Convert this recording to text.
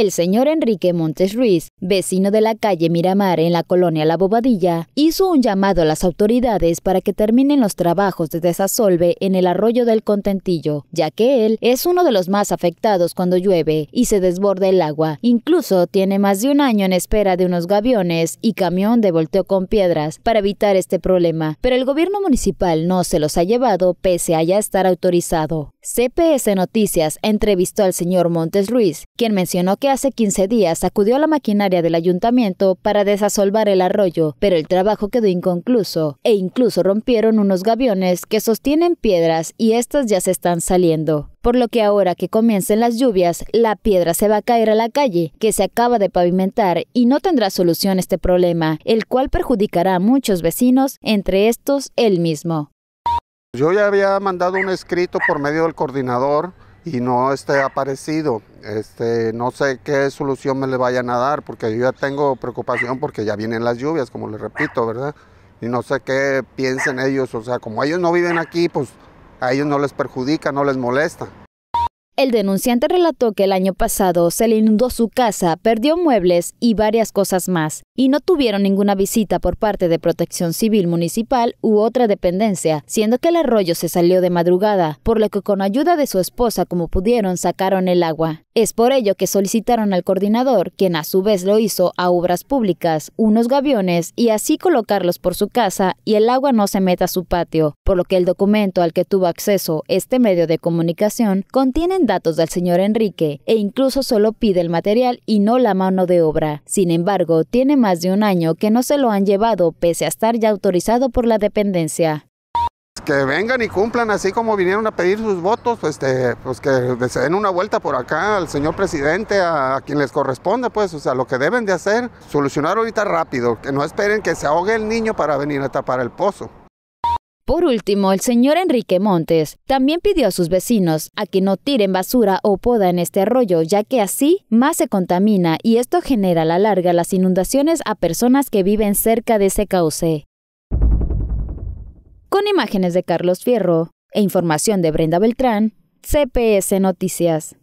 el señor Enrique Montes Ruiz, vecino de la calle Miramar en la colonia La Bobadilla, hizo un llamado a las autoridades para que terminen los trabajos de desasolve en el arroyo del Contentillo, ya que él es uno de los más afectados cuando llueve y se desborda el agua. Incluso tiene más de un año en espera de unos gaviones y camión de volteo con piedras para evitar este problema, pero el gobierno municipal no se los ha llevado pese a ya estar autorizado. CPS Noticias entrevistó al señor Montes Ruiz, quien mencionó que hace 15 días acudió a la maquinaria del ayuntamiento para desasolvar el arroyo, pero el trabajo quedó inconcluso e incluso rompieron unos gaviones que sostienen piedras y estas ya se están saliendo por lo que ahora que comiencen las lluvias, la piedra se va a caer a la calle que se acaba de pavimentar y no tendrá solución este problema, el cual perjudicará a muchos vecinos, entre estos él mismo. Yo ya había mandado un escrito por medio del coordinador y no esté aparecido. Este, no sé qué solución me le vayan a dar, porque yo ya tengo preocupación porque ya vienen las lluvias, como les repito, ¿verdad? Y no sé qué piensen ellos, o sea, como ellos no viven aquí, pues a ellos no les perjudica, no les molesta. El denunciante relató que el año pasado se le inundó su casa, perdió muebles y varias cosas más, y no tuvieron ninguna visita por parte de Protección Civil Municipal u otra dependencia, siendo que el arroyo se salió de madrugada, por lo que con ayuda de su esposa como pudieron sacaron el agua. Es por ello que solicitaron al coordinador, quien a su vez lo hizo a obras públicas, unos gaviones y así colocarlos por su casa y el agua no se meta a su patio, por lo que el documento al que tuvo acceso este medio de comunicación contiene datos del señor Enrique e incluso solo pide el material y no la mano de obra. Sin embargo, tiene más de un año que no se lo han llevado pese a estar ya autorizado por la dependencia que vengan y cumplan así como vinieron a pedir sus votos, pues, este, pues que se den una vuelta por acá al señor presidente, a, a, quien les corresponda, pues, o sea, lo que deben de hacer, solucionar ahorita rápido, que no esperen que se ahogue el niño para venir a tapar el pozo. Por último, el señor Enrique Montes también pidió a sus vecinos a que no tiren basura o poda en este arroyo, ya que así más se contamina y esto genera a la larga las inundaciones a personas que viven cerca de ese cauce. Con imágenes de Carlos Fierro e información de Brenda Beltrán, CPS Noticias.